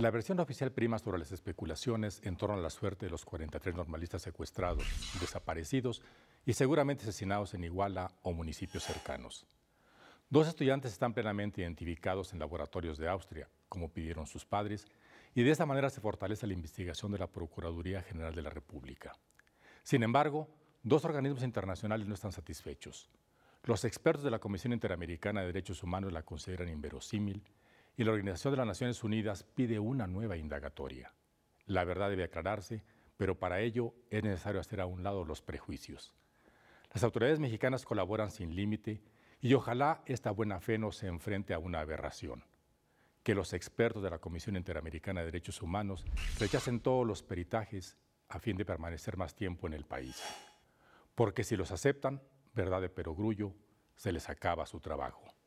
La versión oficial prima sobre las especulaciones en torno a la suerte de los 43 normalistas secuestrados, desaparecidos y seguramente asesinados en Iguala o municipios cercanos. Dos estudiantes están plenamente identificados en laboratorios de Austria, como pidieron sus padres, y de esta manera se fortalece la investigación de la Procuraduría General de la República. Sin embargo, dos organismos internacionales no están satisfechos. Los expertos de la Comisión Interamericana de Derechos Humanos la consideran inverosímil y la Organización de las Naciones Unidas pide una nueva indagatoria. La verdad debe aclararse, pero para ello es necesario hacer a un lado los prejuicios. Las autoridades mexicanas colaboran sin límite y ojalá esta buena fe no se enfrente a una aberración. Que los expertos de la Comisión Interamericana de Derechos Humanos rechacen todos los peritajes a fin de permanecer más tiempo en el país. Porque si los aceptan, verdad de perogrullo, se les acaba su trabajo.